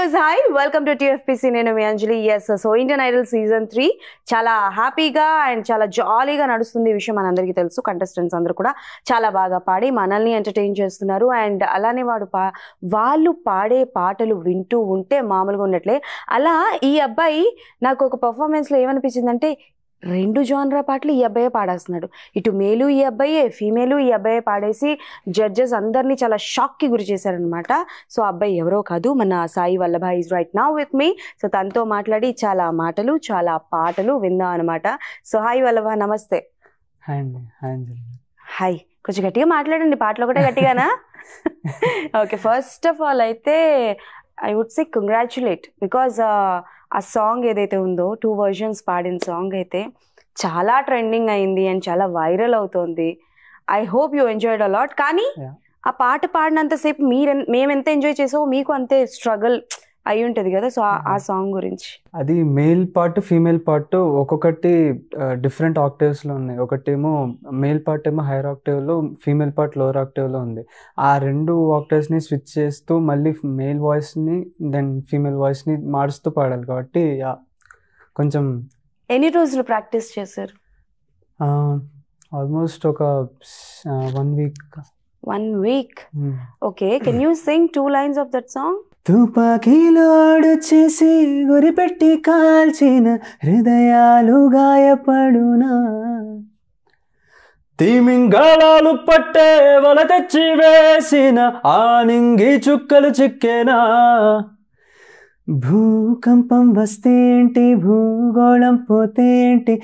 Views hi welcome to TFPC నేను మీ Anjali yes so Indian Idol season three చాలా హ్యాపీగా అండ్ చాలా జాలీగా నడుస్తుంది విషయం మనందరికీ తెలుసు కంటెస్టెంట్స్ అందరూ కూడా చాలా బాగా పాడి మనల్ని ఎంటర్టైన్ చేస్తున్నారు అండ్ అలానే వాడు పా వాళ్ళు పాడే పాటలు వింటూ ఉంటే మామూలుగా ఉన్నట్లే అలా ఈ అబ్బాయి నాకు ఒక పర్ఫార్మెన్స్లో ఏమనిపించిందంటే రెండు జాన్రా పాటలు ఈ అబ్బాయే పాడేస్తున్నాడు ఇటు మేలు ఈ అబ్బాయే ఫీమేలు ఈ అబ్బాయే పాడేసి జడ్జెస్ అందరినీ చాలా షాక్కి గురి చేశారనమాట సో అబ్బాయి ఎవరో కాదు మన Sai Vallabhai is right now with me so తనతో మాట్లాడి చాలా మాటలు చాలా పాటలు విందాం అనమాట సో హాయ్ వల్లభ నమస్తే హాయ్ హాయ్ కొంచెం గట్టిగా మాట్లాడండి పాటలు ఒకటే గట్టిగానా ఓకే ఫస్ట్ ఆఫ్ ఆల్ అయితే I would say congratulate because ఆ సాంగ్ ఏదైతే ఉందో టూ వర్షన్స్ పాడిన సాంగ్ అయితే చాలా ట్రెండింగ్ అయింది అండ్ చాలా వైరల్ అవుతోంది I hope you enjoyed a lot కానీ ఆ పాట పాడినంతసేపు మీరు మేము ఎంత ఎంజాయ్ చేసామో మీకు అంతే స్ట్రగుల్ అయి ఉంటుంది కదా సో ఆ సాంగ్ గురించి అది మేల్ పార్ట్ ఫీమేల్ పార్ట్ ఒక్కొక్కటి డిఫరెంట్ ఆక్టివ్స్ లో ఉన్నాయి ఒకటేమో మేల్ పార్ట్ ఏమో హైయర్ ఆక్టివ్ లో ఫీమేల్ పార్ట్ లోవర్ ఆక్టివ్ లో ఉంది ఆ రెండు ఆక్టేవ్స్ ని స్విచ్ చేస్తూ మళ్ళీ మేల్ వాయిస్ ని దెన్ ఫీమేల్ వాయిస్ ని మారుస్తూ పాడాలి కాబట్టి కొంచెం ఎన్ని రోజులు ప్రాక్టీస్ చేశారు ఆల్మోస్ట్ ఒక one week one week okay can you sing two lines of that song తుపాకీలోడు చేసి గురిపెట్టి కాల్చిన హృదయాలు గాయపడునా తిమింగళాలు పట్టే వల తెచ్చి వేసిన ఆ నింగి చుక్కలు చిక్కెనా భూకంపం వస్తే ఏంటి భూగోళం పోతే ఏంటి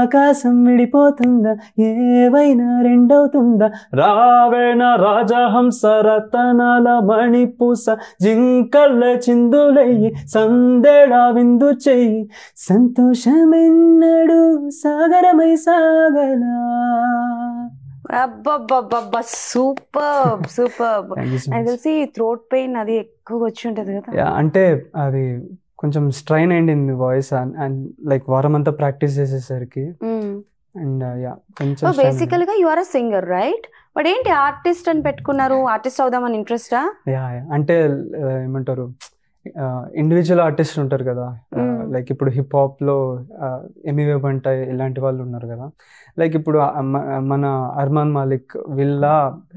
ఆకాశం విడిపోతుందా ఏవైనా రెండవుతుందా రావేణ రాజహంస రతనాల మణిపూస జింకల్ల చిందులయ్యి సందేళ విందు చెయ్యి సంతోషమెన్నడు సాగరమై సాగలా అబ్బబ్బబ్బబ్బా సూపర్ సూపర్ నాకు తెలిసి థ్రోట్ పెయిన్ అది ఎక్కువ వచ్చి ఉంటుంది కదా అంటే అది కొంచెం స్ట్రైన్ అయింది వాయిస్ అండ్ లైక్ వారం అంతా ప్రాక్టీస్ చేసేసరికి అండ్ hmm. యా uh, కొంచెం బేసికల్ గా you are singer right but ఏంటి ఆర్టిస్ట్ అని పెట్టుకున్నారు ఆర్టిస్ట్ అవుదామని ఇంట్రెస్టా యా అంటే uh, ఏమంటారు ఇండివిజువల్ ఆర్టిస్ట్ ఉంటారు కదా లైక్ hmm. ఇప్పుడు హిప్ హాప్ లో ఎమి వంట ఇలాంటి వాళ్ళు ఉన్నారు కదా లైక్ ఇప్పుడు మన అర్మాన్ మాలిక్ విల్లా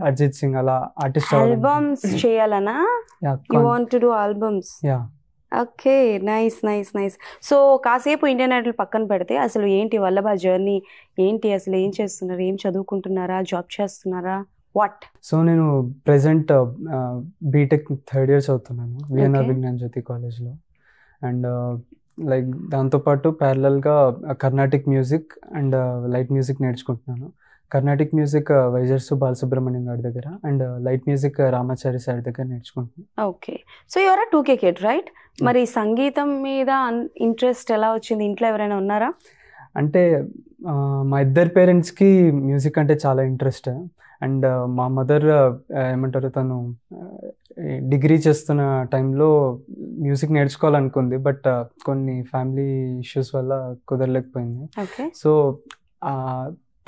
అర్జిత్ సింగ్ అలా ఆర్టిస్ట్ ఆల్బమ్స్ చేయాలనా you want to do albums yeah okay nice nice nice so కాసేపు ఇండియన్ ఐడల్ పక్కన పెడితే అసలు ఏంటి వల్లభా జర్నీ ఏంటి అసలు ఏం చేస్తున్నారు ఏం చదువుకుంటున్నారా జాబ్ చేస్తున్నారా వాట్ సో నేను ప్రెసెంట్ బీటెక్ థర్డ్ ఇయర్ చదువుతున్నాను విఎన్ఆర్ విజ్ఞాన్ జ్యోతి కాలేజ్లో అండ్ లైక్ దాంతోపాటు ప్యారలల్గా Carnatic music and light music నేర్చుకుంటున్నాను కర్ణాటిక్ మ్యూజిక్ వైజర్సు బాలసుబ్రహ్మణ్యం గారి దగ్గర and light music Ramachari sir దగ్గర నేర్చుకుంటున్నాను okay so you're two K kid right మరి సంగీతం మీద ఇంట్రెస్ట్ ఎలా వచ్చింది ఇంట్లో ఎవరైనా ఉన్నారా అంటే మా ఇద్దరు పేరెంట్స్కి మ్యూజిక్ అంటే చాలా ఇంట్రెస్ట్ అండ్ మా మదర్ ఏమంటారు తను డిగ్రీ చేస్తున్న టైంలో మ్యూజిక్ నేర్చుకోవాలనుకుంది బట్ కొన్ని ఫ్యామిలీ ఇష్యూస్ వల్ల కుదరలేకపోయింది సో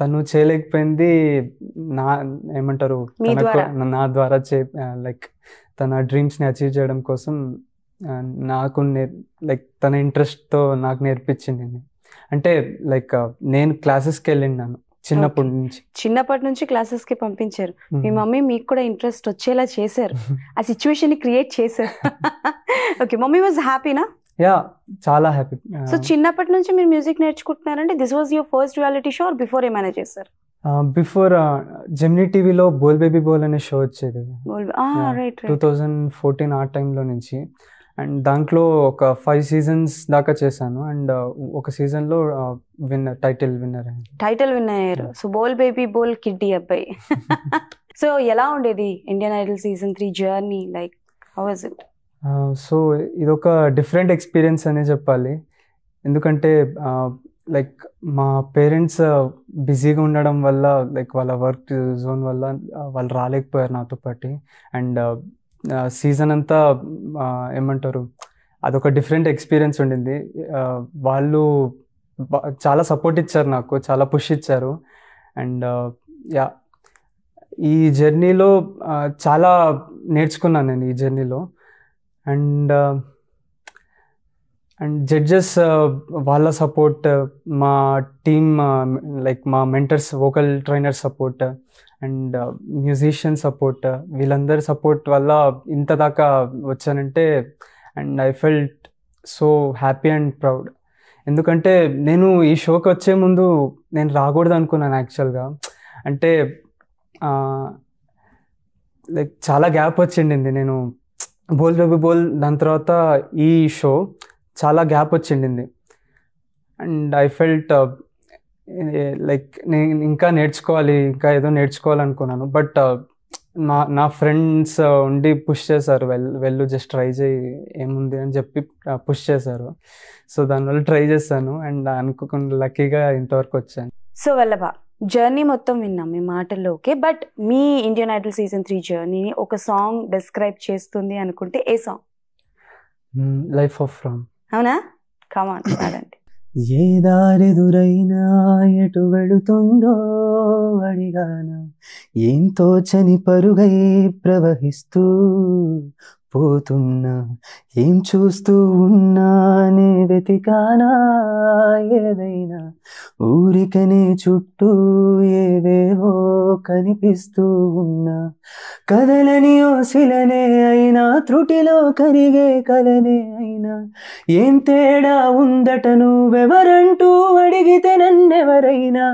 తను చేయలేకపోయింది నా ఏమంటారు నా ద్వారా చే లైక్ తన డ్రీమ్స్ని అచీవ్ చేయడం కోసం నాకు లైక్ తన ఇంట్రెస్ట్తో నాకు నేర్పించింది అంటే లైక్ నేను క్లాసెస్కి వెళ్ళిన్నాను చిన్నప్పటి నుంచి చిన్నప్పటి నుంచి క్లాసెస్ కి పంపించారు మీ మమ్మీ మీకు కూడా ఇంట్రెస్ట్ వచ్చేలా చేశారు ఆ సిచ్యువేషన్ క్రియేట్ చేశారు ఓకే మమ్మీ వాజ్ హ్యాపీనా యా చాలా హ్యాపీ సో uh, చిన్నప్పటి నుంచి మీరు మ్యూజిక్ నేర్చుకుంటున్నారంటే this was your first reality show or before ఏమైనా చేశారు బిఫోర్ జెమినీ టీవీలో బోల్ బేబీ బోల్ అనే షో వచ్చేది టూ థౌజండ్ ఫోర్టీన్ ఆ టైంలో నుంచి అండ్ దాంట్లో ఒక ఫైవ్ సీజన్స్ దాకా చేశాను అండ్ ఒక సీజన్లో winner title winner title win అయ్యారు so Bol Baby Bol kiddie అబ్బాయి సో ఎలా ఉండేది Indian Idol season three journey like how was it so ఇదొక డిఫరెంట్ ఎక్స్పీరియన్స్ అనే చెప్పాలి ఎందుకంటే లైక్ మా పేరెంట్స్ బిజీగా ఉండడం వల్ల లైక్ వాళ్ళ వర్క్ జోన్ వల్ల వాళ్ళు రాలేకపోయారు నాతో పాటు అండ్ సీజన్ అంతా ఏమంటారు అదొక డిఫరెంట్ ఎక్స్పీరియన్స్ ఉండింది వాళ్ళు చాలా సపోర్ట్ ఇచ్చారు నాకు చాలా పుష్ ఇచ్చారు అండ్ యా ఈ జర్నీలో చాలా నేర్చుకున్నాను నేను ఈ జర్నీలో అండ్ అండ్ జడ్జెస్ వాళ్ళ సపోర్ట్ మా టీమ్ లైక్ మా mentors vocal trainer support and musician support వీళ్ళందరి సపోర్ట్ వల్ల ఇంత దాకా వచ్చానంటే and I felt so happy and proud ఎందుకంటే నేను ఈ షోకి వచ్చే ముందు నేను రాకూడదు అనుకున్నాను యాక్చువల్గా అంటే లైక్ చాలా గ్యాప్ వచ్చిండింది నేను బోల్ రవి బోల్ దాని తర్వాత ఈ షో చాలా గ్యాప్ వచ్చిండింది and I felt uh, like నేను ఇంకా నేర్చుకోవాలి ఇంకా ఏదో నేర్చుకోవాలనుకున్నాను బట్ uh, నా నా ఫ్రెండ్స్ uh, ఉండి పుష్ చేశారు వెల్ వెళ్ళు జస్ట్ ట్రై చేయి ఏముంది అని చెప్పి పుష్ చేశారు సో దానివల్ల ట్రై చేశాను అండ్ అనుకోకుండా లక్కీగా ఇంతవరకు వచ్చాను సో వెళ్ళబా జర్నీ మొత్తం విన్నాం మీ మాటల్లో ఓకే బట్ మీ ఇండియన్ ఐడల్ సీజన్ త్రీ జర్నీని ఒక సాంగ్ డిస్క్రైబ్ చేస్తుంది అనుకుంటే ఏ సాంగ్ లైఫ్ ఆఫ్ రామ్ అవునా కమాన్ పాడండి ఏ దారెదురైనా ఎటు వెళుతుందో అడిగాన ఏంతో చని పరుగై ప్రవహిస్తూ పోతున్నా ఏం చూస్తూ ఉన్నానే వెతికానా ఏదైనా ఊరికనే చుట్టూ ఏవేవో కనిపిస్తూ ఉన్నా కదలని ఓ శిలనే అయినా త్రుటిలో కరిగే కలనే అయినా ఏం తేడా ఉందట నువ్వెవరంటూ అడిగితే నన్నెవరైనా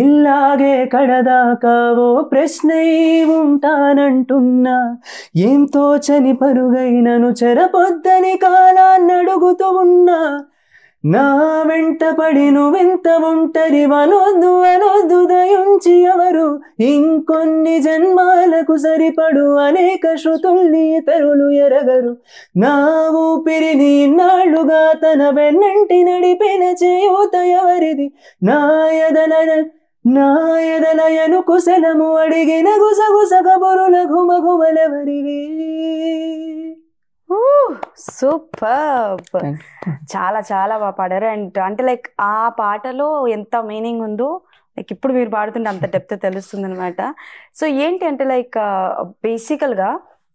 ఇల్లాగే కడదాకావో ప్రశ్నై ఉంటానంటున్నా ఏంతో చనిపో పరుగైనను చెరపొద్దని కాలాన్నడుగుతూ ఉన్నా నా వెంట పడి నువ్వెంత ఉంటది వనొద్దు అనొద్దు దయుంచి ఎవరు ఇంకొన్ని జన్మాలకు సరిపడు అనేక శృతుల్ని ఇతరులు ఎరగరు నా నీ నాళ్ళుగా తన వెన్నంటి నడిపిన చేయూత ఎవరిది నా ఎదన నా ఎదలయను కుశలము అడిగిన గుసగుసగ బొరుల ఘుమ ఘుమలవరివి సూపర్ చాలా చాలా బాగా పాడారు అండ్ అంటే లైక్ ఆ పాటలో ఎంత మీనింగ్ ఉందో లైక్ ఇప్పుడు మీరు పాడుతుంటే అంత డెప్త్ తెలుస్తుంది అనమాట సో ఏంటి అంటే లైక్ బేసికల్గా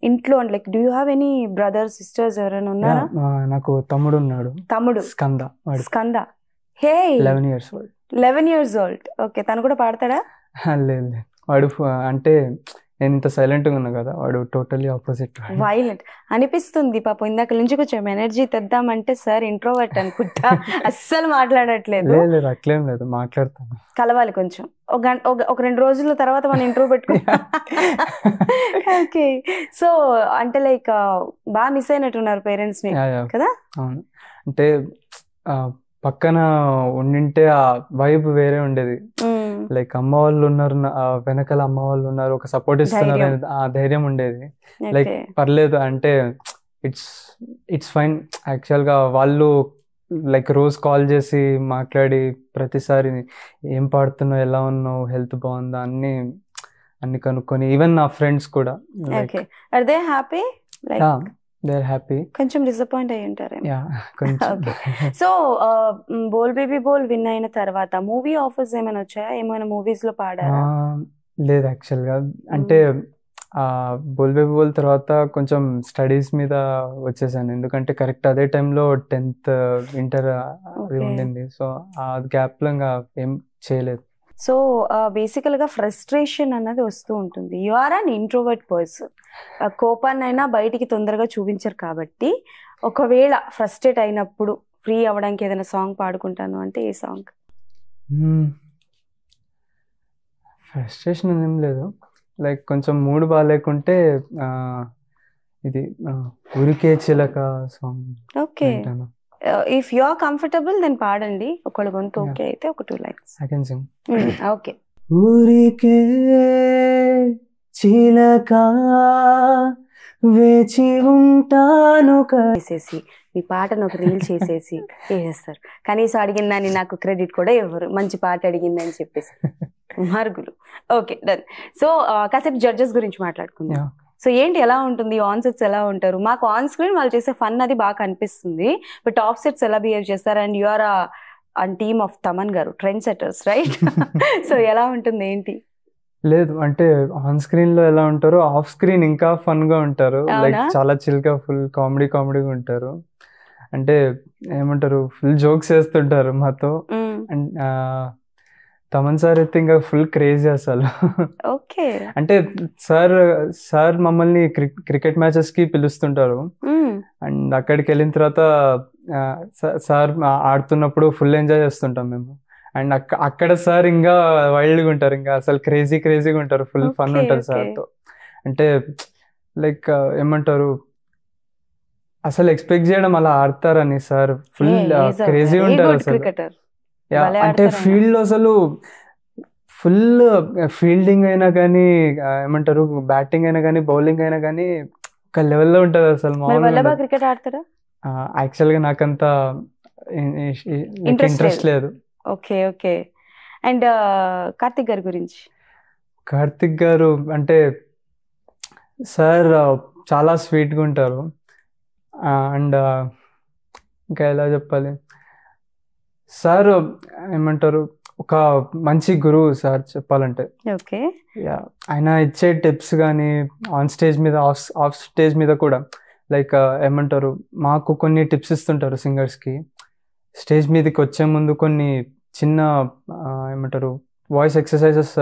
ఇంట్లో like do you have any brother sisters ఎవరైనా ఉన్నారా నాకు తమ్ముడు ఉన్నాడు తమ్ముడు Skanda Skanda he eleven years old eleven years old okay తను కూడా పాడతాడా లేదు వాడు అంటే నేను ఇంత గా ఉన్నా కదా వాడు టోటల్లీ ఆపోజిట్ వైలెంట్ అనిపిస్తుంది పాపం ఇందాక నుంచి కొంచెం ఎనర్జీ తెద్దామంటే సార్ ఇంట్రోవర్ట్ అనుకుంటా అస్సలు మాట్లాడట్లేదు లేదు లేదు అట్లేం లేదు మాట్లాడతాను కలవాలి కొంచెం ఒక గంట ఒక రెండు రోజుల తర్వాత మనం ఇంట్రో పెట్టుకుంటాం ఓకే సో అంటే లైక్ బాగా మిస్ అయినట్టున్నారు పేరెంట్స్ కదా అంటే పక్కన ఉండింటే ఆ వైబ్ వేరే ఉండేది లైక్ అమ్మ వాళ్ళు ఉన్నారు వెనకాల అమ్మ వాళ్ళు ఉన్నారు ఒక సపోర్ట్ ఇస్తున్నారు ఆ ధైర్యం ఉండేది లైక్ పర్లేదు అంటే ఇట్స్ ఇట్స్ ఫైన్ యాక్చువల్ గా వాళ్ళు లైక్ రోజ్ కాల్ చేసి మాట్లాడి ప్రతిసారి ఏం పాడుతున్నావు ఎలా ఉన్నావు హెల్త్ బాగుందా అన్ని అన్ని కనుక్కొని ఈవెన్ నా ఫ్రెండ్స్ కూడా లైక్ హ్యాపీ దేర్ హ్యాపీ కొంచెం డిసప్పాయింట్ అయ్యి ఉంటారు so Bol Baby Bol win అయిన తర్వాత మూవీ ఆఫర్స్ ఏమైనా వచ్చాయా ఏమైనా మూవీస్ లో పాడారా లేదు యాక్చువల్ గా అంటే బోల్ బేబీ బోల్ తర్వాత కొంచెం స్టడీస్ మీద వచ్చేసాను ఎందుకంటే కరెక్ట్ అదే టైంలో టెన్త్ ఇంటర్ అది ఉండింది సో ఆ గ్యాప్ లో ఏం చేయలేదు సో బేసికల్గా ఫ్రస్ట్రేషన్ అన్నది వస్తూ ఉంటుంది you are an introvert person కోపాన్నైనా బయటికి తొందరగా చూపించరు కాబట్టి ఒకవేళ ఫ్రస్ట్రేట్ అయినప్పుడు ఫ్రీ అవ్వడానికి ఏదైనా సాంగ్ పాడుకుంటాను అంటే ఏ సాంగ్ ఫ్రస్ట్రేషన్ hmm. ఏం లేదు లైక్ కొంచెం మూడు బాగాలేకుంటే ఇది ఉరికే చిలక song okay if you are comfortable then పాడండి ఒకళ్ళు గొంతు ఓకే అయితే ఒక two lines I can sing okay ఊరికే చిలక వేచి ఉంటాను చేసేసి మీ పాటను ఒక రీల్ చేసేసి చేసేస్తారు కనీసం అడిగిందని నాకు క్రెడిట్ కూడా ఇవ్వరు మంచి పాట అడిగిందని చెప్పేసి మార్గులు ఓకే డన్ సో కాసేపు జడ్జెస్ గురించి మాట్లాడుకుందాం సో ఏంటి ఎలా ఉంటుంది ఆన్ సెట్స్ ఎలా ఉంటారు మాకు ఆన్ స్క్రీన్ వాళ్ళు చేసే ఫన్ అది బాగా కనిపిస్తుంది బట్ ఆఫ్ సెట్స్ ఎలా బిహేవ్ చేస్తారు and your and team of Thaman garu trend setters right so ఎలా ఉంటుంది ఏంటి లేదు అంటే ఆన్ స్క్రీన్ లో ఎలా ఉంటారు ఆఫ్ స్క్రీన్ ఇంకా ఫన్ గా ఉంటారు లైక్ చాలా చిల్గా ఫుల్ కామెడీ కామెడీగా ఉంటారు అంటే ఏమంటారు ఫుల్ జోక్స్ వేస్తుంటారు మాతో అండ్ తమన్ సార్ అయితే ఇంకా ఫుల్ క్రేజీ అసలు ఓకే అంటే సార్ సార్ మమ్మల్ని క్రికెట్ మ్యాచెస్ కి పిలుస్తుంటారు అండ్ అక్కడికి వెళ్ళిన తర్వాత సార్ ఆడుతున్నప్పుడు ఫుల్ ఎంజాయ్ చేస్తుంటాం మేము అండ్ అక్కడ సార్ ఇంకా వైల్డ్గా ఉంటారు ఇంకా అసలు క్రేజీ క్రేజీగా ఉంటారు ఫుల్ ఫన్ ఉంటుంది తో అంటే లైక్ ఏమంటారు అసలు ఎక్స్పెక్ట్ చేయడం అలా ఆడతారని సార్ ఫుల్ క్రేజీ ఉంటారు సార్ అంటే ఫీల్డ్ అసలు ఫుల్ ఫీల్డింగ్ అయినా కానీ ఏమంటారు బ్యాటింగ్ అయినా కానీ బౌలింగ్ అయినా కానీ ఒక లెవెల్లో ఉంటుంది అసలు మామూలుగా క్రికెట్ ఆడతారా యాక్చువల్ గా నాకంత ఇంట్రెస్ట్ లేదు ఓకే ఓకే అండ్ కార్తిక్ గారి గురించి కార్తిక్ గారు అంటే సార్ చాలా స్వీట్గా ఉంటారు అండ్ ఇంకా ఎలా చెప్పాలి సార్ ఏమంటారు ఒక మంచి గురువు సార్ చెప్పాలంటే ఓకే ఆయన ఇచ్చే టిప్స్ కానీ ఆన్ స్టేజ్ మీద ఆఫ్ ఆఫ్ స్టేజ్ మీద కూడా లైక్ ఏమంటారు మాకు కొన్ని టిప్స్ ఇస్తుంటారు సింగర్స్కి స్టేజ్ మీదకి వచ్చే ముందు కొన్ని చిన్న ఏమంటారు వాయిస్ ఎక్సర్సైజెస్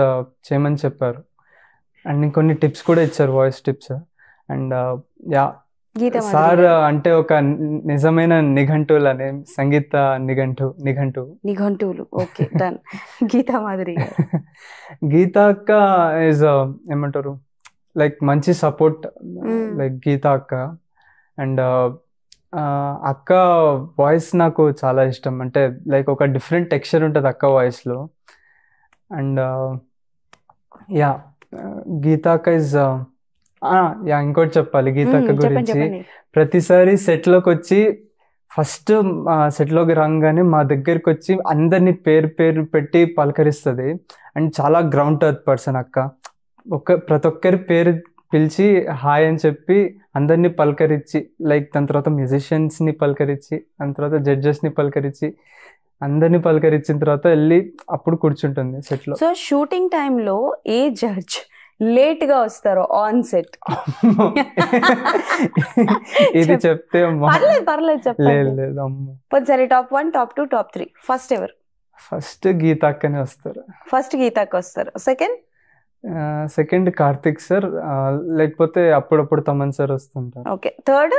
చేయమని చెప్పారు అండ్ కొన్ని టిప్స్ కూడా ఇచ్చారు voice tips and yeah sir అంటే ఒక నిజమైన నిఘంటువులు అనే సంగీత నిఘంటు నిఘంటు నిఘంటువులు ఓకే డన్ గీతా మాదిరి గీత అక్క ఇస్ ఏమంటారు లైక్ మంచి సపోర్ట్ లైక్ గీత అక్క అండ్ uh, అక్క వాయిస్ నాకు చాలా ఇష్టం అంటే లైక్ ఒక డిఫరెంట్ టెక్స్చర్ ఉంటుంది అక్క వాయిస్లో అండ్ యా గీతాక్క ఇస్ యా ఇంకోటి చెప్పాలి గీతక్క గురించి ప్రతిసారి సెట్ లోకి వచ్చి ఫస్ట్ సెట్ లోకి రాగానే మా దగ్గరికి వచ్చి అందరినీ పేరు పేరు పెట్టి పలకరిస్తుంది అండ్ చాలా గ్రౌండ్ టర్త్ పర్సన్ అక్క ఒక ప్రతి ఒక్కరి పేరు పిలిచి హాయ్ అని చెప్పి అందరినీ పలకరించి లైక్ దాని తర్వాత మ్యూజిషియన్స్ ని పలకరించి దాని తర్వాత జడ్జెస్ ని పలకరించి అందరినీ పలకరించిన తర్వాత వెళ్ళి అప్పుడు కూర్చుంటుంది లో సో షూటింగ్ టైంలో ఏ జడ్జ్ లేట్ గా వస్తారు ఆన్ సెట్ ఇది చెప్తే పర్లేదు పర్లేదు చెప్పలేదు సరే top one top two top three first ఎవరు ఫస్ట్ గీతాకనే వస్తారు ఫస్ట్ గీతాక్ వస్తారు సెకండ్ సెకండ్ కార్తిక్ సార్ లేకపోతే అప్పుడప్పుడు తమన్ సార్ వస్తుంటారు ఓకే థర్డ్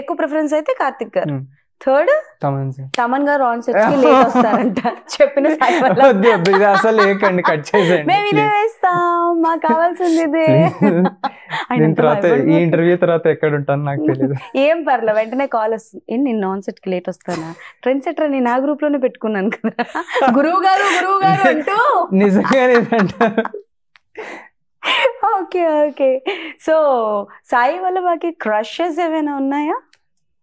ఎక్కువ ప్రిఫరెన్స్ అయితే కార్తిక్ గారు థర్డ్ తమన్ తమన్ గారు ఆన్ సెట్స్ కి లేట్ వస్తారంట చెప్పిన సాయి వద్దు ఇది అసలు లేకండి కట్ చేసేయండి మేము ఇదే వేస్తాం మాకు కావాల్సింది ఇదే దీని తర్వాత ఈ ఇంటర్వ్యూ తర్వాత ఎక్కడ ఉంటాను నాకు తెలియదు ఏం పర్లేదు వెంటనే కాల్ వస్తుంది ఏ నేను నాన్ సెట్ కి లేట్ వస్తానా ట్రెండ్ సెటర్ నేను నా గ్రూప్ లోనే పెట్టుకున్నాను కదా గురువు గారు గురువు గారు అంటూ నిజంగా అంటారు ఓకే ఓకే సో సాయి వల్ల బాకి క్రషెస్ ఏమైనా ఉన్నాయా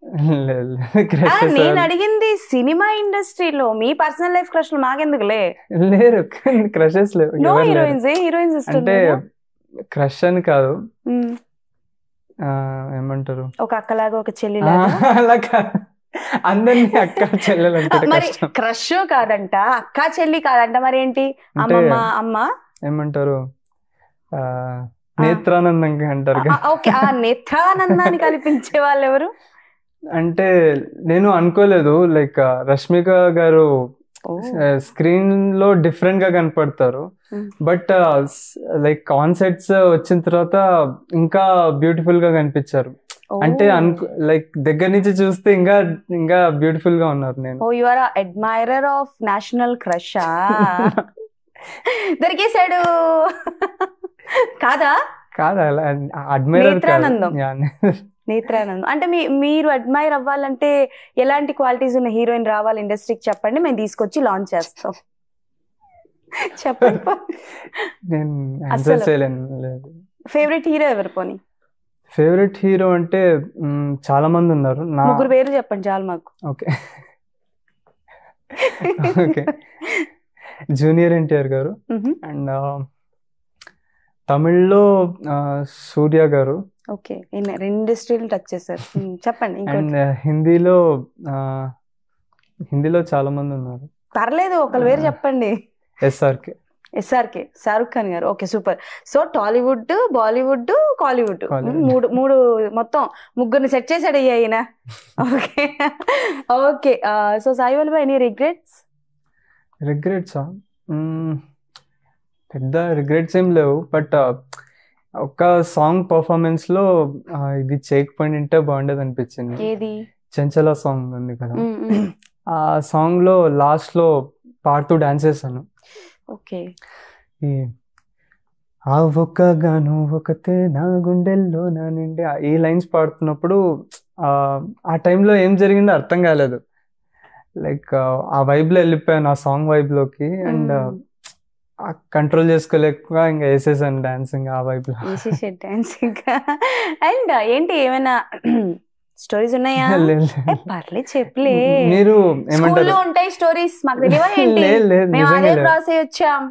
నేను అడిగింది సినిమా ఇండస్ట్రీలో మీ పర్సనల్ లైఫ్ క్రష్ మాకెందుకులే లేరు క్రషెస్ లేవు హీరోయిన్స్ అంటే క్రష్ అని కాదు ఏమంటారు ఒక అక్కలాగా ఒక చెల్లి అందరినీ అక్క చెల్లెలు మరి క్రష్ కాదంట అక్క చెల్లి కాదంట మరి ఏంటి అమ్మమ్మ అమ్మ ఏమంటారు నేత్రానందంగా అంటారు ఓకే ఆ నేత్రానందాన్ని కల్పించే వాళ్ళు ఎవరు అంటే నేను అనుకోలేదు లైక్ రష్మిక గారు స్క్రీన్ లో డిఫరెంట్ గా కనపడతారు బట్ లైక్ కాన్సెప్ట్స్ వచ్చిన తర్వాత ఇంకా బ్యూటిఫుల్ గా కనిపించారు అంటే లైక్ దగ్గర నుంచి చూస్తే ఇంకా ఇంకా బ్యూటిఫుల్ గా ఉన్నారు నేను oh you admirer of national crush దొరికేశాడు కాదా కాదా అడ్మైరర్ నేత్రానందం అంటే మీ మీరు అడ్మైర్ అవ్వాలంటే ఎలాంటి క్వాలిటీస్ ఉన్న హీరోయిన్ రావాలి ఇండస్ట్రీకి చెప్పండి మేము తీసుకొచ్చి లాంచ్ చేస్తాం చెప్పండి ఫేవరెట్ హీరో ఎవరు పోనీ ఫేవరెట్ హీరో అంటే చాలా మంది ఉన్నారు నా ముగ్గురు పేరు చెప్పండి చాలు మాకు ఓకే ఓకే జూనియర్ ఎన్టీఆర్ గారు అండ్ తమిళ్లో సూర్య గారు ఓకే ఇండస్ట్రీలు టచ్ చేశారు చెప్పండి అండ్ హిందీలో హిందీలో చాలా మంది ఉన్నారు పర్లేదు ఒకళ్ళు వేరు చెప్పండి SRK SRK Shahrukh Khan garu okay super so Tollywood Bollywood Kollywood మూడు మూడు మొత్తం ముగ్గురిని సెట్ చేశాడు ఆయన okay okay so Sai Vallabha any regrets రిగ్రెట్సా పెద్ద రిగ్రెట్స్ ఏం లేవు బట్ ఒక సాంగ్ పర్ఫార్మెన్స్ లో ఇది ఉంటే బాగుండేది అనిపించింది చెంచల సాంగ్ ఉంది కదా ఆ సాంగ్ లో లాస్ట్ లో పాడుతూ డాన్స్ చేశాను ఓకే ఆ ఒక్క గాను ఒకతే నా గుండెల్లో నా నిండి ఈ లైన్స్ పాడుతున్నప్పుడు ఆ టైంలో ఏం జరిగిందో అర్థం కాలేదు లైక్ ఆ లో వెళ్ళిపోయాను ఆ సాంగ్ లోకి అండ్ కంట్రోల్ చేసుకోలేక ఇంకా వేసేసాను డాన్సింగ్ ఆ వైపు డాన్సింగ్ అండ్ ఏంటి ఏమైనా స్టోరీస్ ఉన్నాయా పర్లేదు చెప్పలే మీరు ఏమంటారు ఉంటాయి స్టోరీస్ మాకు తెలియవా ఏంటి మేము అదే క్రాస్ అయ్యి వచ్చాం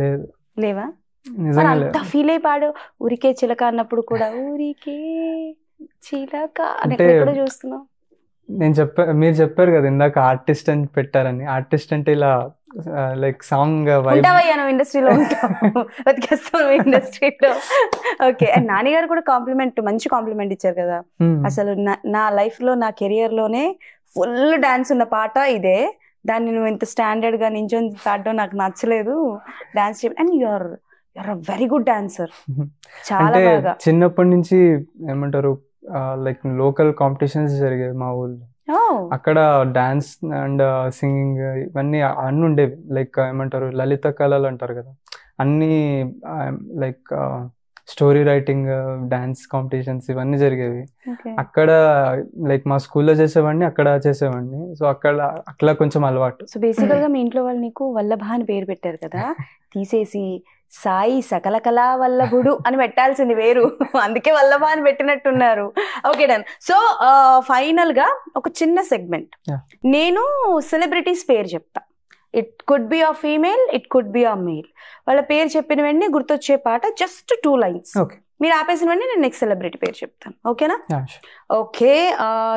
లేదు లేవా అంత ఫీల్ అయిపాడు ఊరికే చిలక అన్నప్పుడు కూడా ఊరికే చిలక అని చూస్తున్నాం నేను చెప్పారు మీరు చెప్పారు కదా ఇందాక ఆర్టిస్ట్ అని పెట్టారని ఆర్టిస్ట్ అంటే ఇలా లైక్ సాంగ్ ఉంటావయ్యా ఇండస్ట్రీలో ఉంటావు ఇండస్ట్రీలో ఓకే అండ్ నాన్నగారు కూడా కాంప్లిమెంట్ మంచి కాంప్లిమెంట్ ఇచ్చారు కదా hmm. అసలు నా లైఫ్ లో నా కెరియర్ లోనే ఫుల్ డాన్స్ ఉన్న పాట ఇదే దాన్ని నువ్వు ఇంత స్టాండర్డ్ గా నించొని పాడడం నాకు నచ్చలేదు dance and your your uh very good dancer చాలా చిన్నప్పటి నుంచి ఏమంటారు లైక్ లోకల్ కాంపిటీషన్స్ జరిగాయి మా ఊళ్ళో Oh. అక్కడ డాన్స్ అండ్ సింగింగ్ ఇవన్నీ అన్నీ ఉండేవి లైక్ ఏమంటారు లలిత కళలు అంటారు కదా అన్ని like story writing dance competitions ఇవన్నీ జరిగేవి అక్కడ లైక్ మా స్కూల్లో చేసేవాడిని అక్కడ చేసేవాడిని సో అక్కడ అట్లా కొంచెం అలవాటు సో బేసికల్ గా మీ ఇంట్లో వాళ్ళు నీకు వల్లభ అని పేరు పెట్టారు కదా తీసేసి సాయి సకల కళా వల్లభుడు అని పెట్టాల్సింది వేరు అందుకే వల్లభ అని పెట్టినట్టున్నారు ఓకే డన్ సో ఫైనల్ గా ఒక చిన్న సెగ్మెంట్ నేను సెలబ్రిటీస్ పేరు చెప్తా it could be a female it could be a male వాళ్ళ పేరు చెప్పిన వెంటనే గుర్తొచ్చే పాట జస్ట్ టూ లైన్స్ మీరు ఆపేసిన వెంటనే నేను నెక్స్ట్ సెలబ్రిటీ పేరు చెప్తాను ఓకేనా okay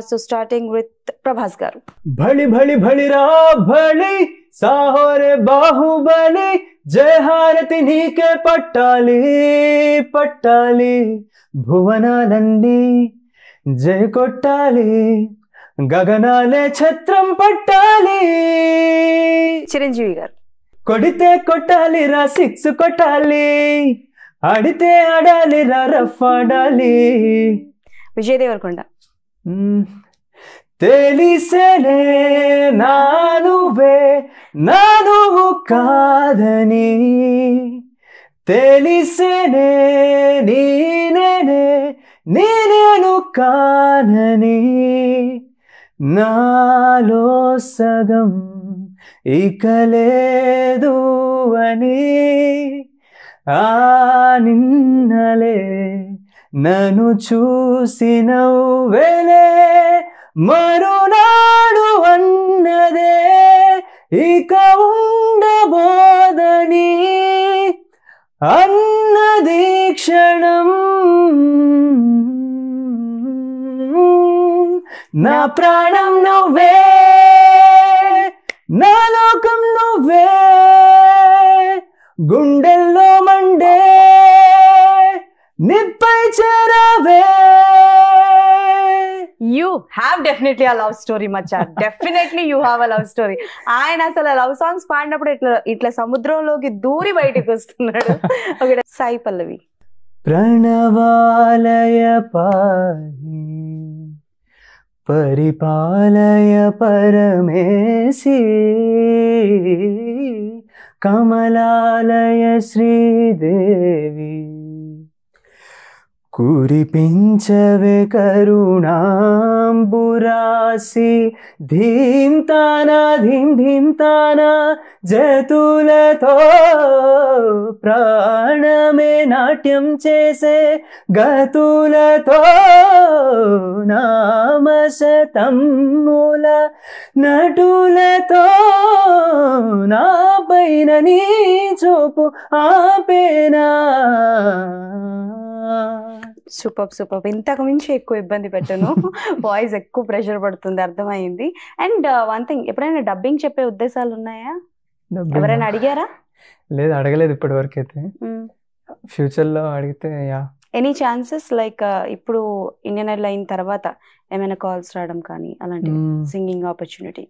so starting with Prabhas garu భళి భళి రా భళి సాహోరే బాహుబలి జయ హారతి నీకే పట్టాలి పట్టాలి భువనాలన్నీ జయ కొట్టాలి గగనాలే ఛత్రం పట్టాలి చిరంజీవి గారు కొడితే కొట్టాలి రా సిక్స్ కొట్టాలి ఆడితే ఆడాలి రా రఫ్ ఆడాలి విజయ్ దేవరకొండ తెలిసేనే నానువే నానువు కాదని తెలిసేనే నేనే నేనేను కానని నాలో సగం ఇక లేదు అని ఆ నిన్నలే నన్ను చూసినవ్వెలే ಮರುನಾಡು ಅನ್ನದೆ ಇಕ ಉಂಡ ಬೋಧನಿ ಅನ್ನದೀಕ್ಷಣಂ నా ప్రాణం నువ్వే నా లోకం నువ్వే గుండెల్ have definitely a love story మచ్చ definitely you have a love story ఆయన అసలు లవ్ సాంగ్స్ పాడినప్పుడు ఇట్లా ఇట్లా సముద్రంలోకి దూరి బయటకు వస్తున్నాడు ఒకటి సాయి పల్లవి ప్రణవాలయ పాహి పరిపాలయ పరమేశి కమలాలయ శ్రీదేవి కురిపించవే కరుణాంబురాసి ధీం తానా ధీం ధీం తానా జతులతో ప్రాణమే నాట్యం చేసే గతులతో నామశతం మూల నటులతో నా పైన నీ చూపు ఆపేనా సూపర్ సూపర్ ఇంతకు మించి ఎక్కువ ఇబ్బంది పెట్టను వాయిస్ ఎక్కువ ప్రెషర్ పడుతుంది అర్థమైంది అండ్ వన్ థింగ్ ఎప్పుడైనా డబ్బింగ్ చెప్పే ఉద్దేశాలు ఉన్నాయా ఎవరైనా అడిగారా లేదు అడగలేదు ఇప్పటి వరకు అయితే ఫ్యూచర్ hmm. లో అడిగితే యా ఎనీ ఛాన్సెస్ లైక్ ఇప్పుడు ఇండియన్ ఐడల్ అయిన తర్వాత ఏమైనా కాల్స్ రావడం కానీ అలాంటి సింగింగ్ ఆపర్చునిటీ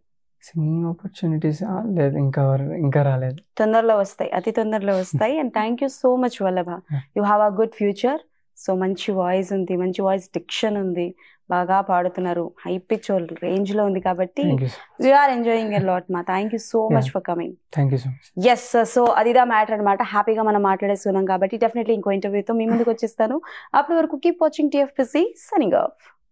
సింగింగ్ ఆపర్చునిటీస్ లేదు ఇంకా ఇంకా రాలేదు తొందరలో వస్తాయి అతి తొందరలో వస్తాయి and thank you so much Vallabha you have a good future so మంచి వాయిస్ ఉంది మంచి వాయిస్ డిక్షన్ ఉంది బాగా పాడుతున్నారు హై పిచ్ రేంజ్ లో ఉంది కాబట్టి you are enjoying a lot మా thank you so much for coming thank you so much yes so అదిదా మ్యాటర్ అనమాట హ్యాపీగా మనం మాట్లాడేస్తున్నాం కాబట్టి డెఫినెట్లీ ఇంకో ఇంటర్వ్యూతో మీ ముందుకు వచ్చేస్తాను అప్పటి వరకు keep watching TFPC signing of